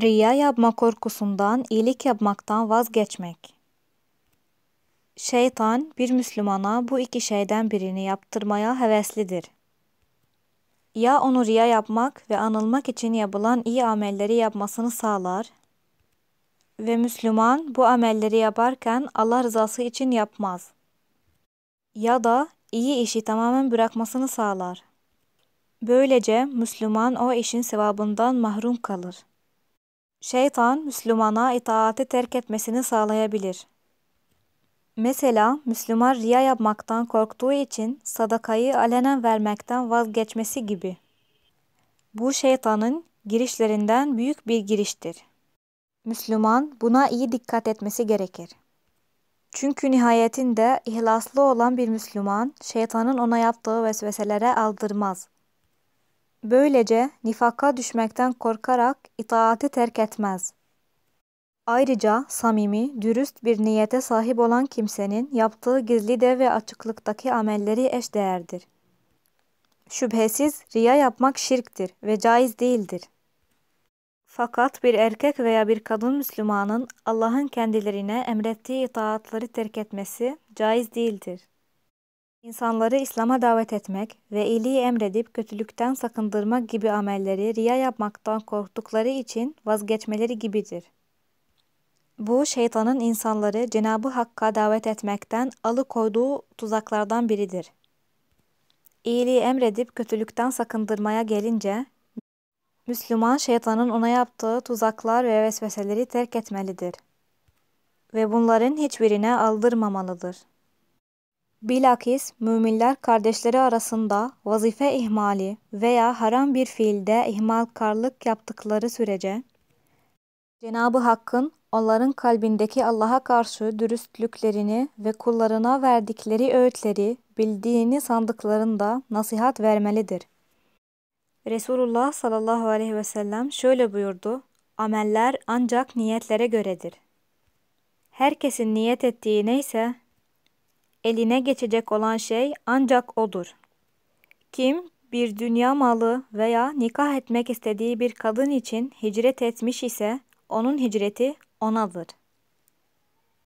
Riya yapma korkusundan iyilik yapmaktan vazgeçmek. Şeytan bir Müslümana bu iki şeyden birini yaptırmaya heveslidir. Ya onu riya yapmak ve anılmak için yapılan iyi amelleri yapmasını sağlar ve Müslüman bu amelleri yaparken Allah rızası için yapmaz. Ya da iyi işi tamamen bırakmasını sağlar. Böylece Müslüman o işin sevabından mahrum kalır şeytan Müslümana itaati terk etmesini sağlayabilir. Mesela Müslüman riya yapmaktan korktuğu için sadakayı alenen vermekten vazgeçmesi gibi. Bu şeytanın girişlerinden büyük bir giriştir. Müslüman buna iyi dikkat etmesi gerekir. Çünkü nihayetinde ihlaslı olan bir Müslüman şeytanın ona yaptığı vesveselere aldırmaz. Böylece nifaka düşmekten korkarak itaati terk etmez. Ayrıca samimi, dürüst bir niyete sahip olan kimsenin yaptığı gizli de ve açıklıktaki amelleri eş değerdir. Şüphesiz riya yapmak şirktir ve caiz değildir. Fakat bir erkek veya bir kadın Müslümanın Allah'ın kendilerine emrettiği itaatları terk etmesi caiz değildir. İnsanları İslam'a davet etmek ve iyiliği emredip kötülükten sakındırmak gibi amelleri riya yapmaktan korktukları için vazgeçmeleri gibidir. Bu şeytanın insanları Cenabı Hakk'a davet etmekten alıkoyduğu tuzaklardan biridir. İyiliği emredip kötülükten sakındırmaya gelince Müslüman şeytanın ona yaptığı tuzaklar ve vesveseleri terk etmelidir ve bunların hiçbirine aldırmamalıdır. Bilakis müminler kardeşleri arasında vazife ihmali veya haram bir fiilde ihmalkarlık yaptıkları sürece Cenabı Hakk'ın onların kalbindeki Allah'a karşı dürüstlüklerini ve kullarına verdikleri öğütleri bildiğini sandıklarında nasihat vermelidir. Resulullah sallallahu aleyhi ve sellem şöyle buyurdu: Ameller ancak niyetlere göredir. Herkesin niyet ettiği neyse eline geçecek olan şey ancak odur. Kim bir dünya malı veya nikah etmek istediği bir kadın için hicret etmiş ise onun hicreti onadır.''